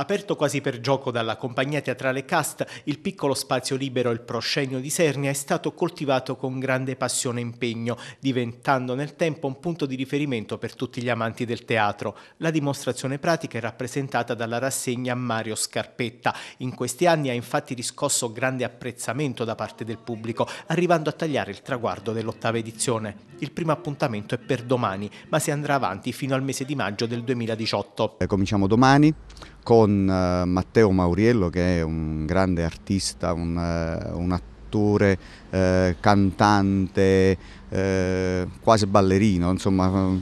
Aperto quasi per gioco dalla compagnia teatrale Cast, il piccolo spazio libero Il Proscenio di Sernia è stato coltivato con grande passione e impegno, diventando nel tempo un punto di riferimento per tutti gli amanti del teatro. La dimostrazione pratica è rappresentata dalla rassegna Mario Scarpetta. In questi anni ha infatti riscosso grande apprezzamento da parte del pubblico, arrivando a tagliare il traguardo dell'ottava edizione. Il primo appuntamento è per domani, ma si andrà avanti fino al mese di maggio del 2018. Eh, cominciamo domani con eh, Matteo Mauriello che è un grande artista, un, eh, un attore, eh, cantante, eh, quasi ballerino, insomma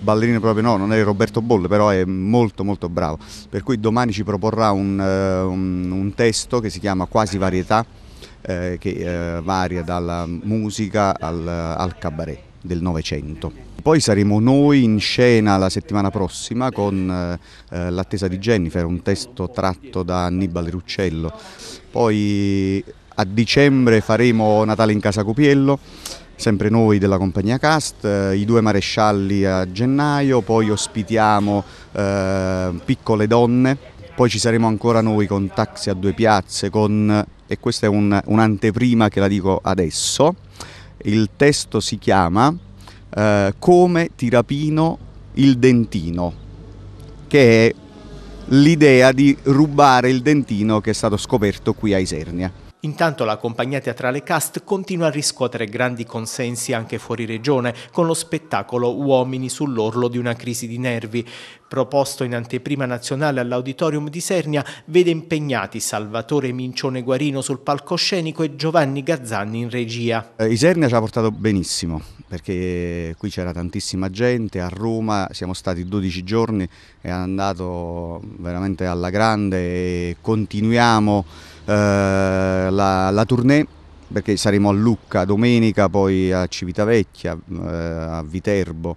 ballerino proprio no, non è Roberto Bolle, però è molto molto bravo. Per cui domani ci proporrà un, eh, un, un testo che si chiama Quasi Varietà, eh, che eh, varia dalla musica al, al cabaret del Novecento. Poi saremo noi in scena la settimana prossima con eh, eh, L'attesa di Jennifer, un testo tratto da Annibale Ruccello. Poi a dicembre faremo Natale in casa Cupiello, sempre noi della compagnia Cast, eh, i due marescialli a gennaio, poi ospitiamo eh, Piccole Donne, poi ci saremo ancora noi con Taxi a due piazze, con, e questa è un'anteprima che la dico adesso, il testo si chiama eh, Come ti rapino il dentino, che è l'idea di rubare il dentino che è stato scoperto qui a Isernia. Intanto la compagnia teatrale Cast continua a riscuotere grandi consensi anche fuori regione con lo spettacolo Uomini sull'orlo di una crisi di nervi. Proposto in anteprima nazionale all'Auditorium di Sernia, vede impegnati Salvatore Mincione Guarino sul palcoscenico e Giovanni Gazzanni in regia. Eh, Isernia ci ha portato benissimo perché qui c'era tantissima gente, a Roma siamo stati 12 giorni è andato veramente alla grande e continuiamo eh, la, la tournée perché saremo a Lucca domenica, poi a Civitavecchia, eh, a Viterbo,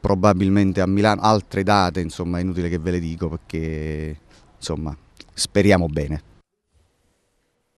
probabilmente a Milano, altre date, insomma, è inutile che ve le dico perché insomma, speriamo bene.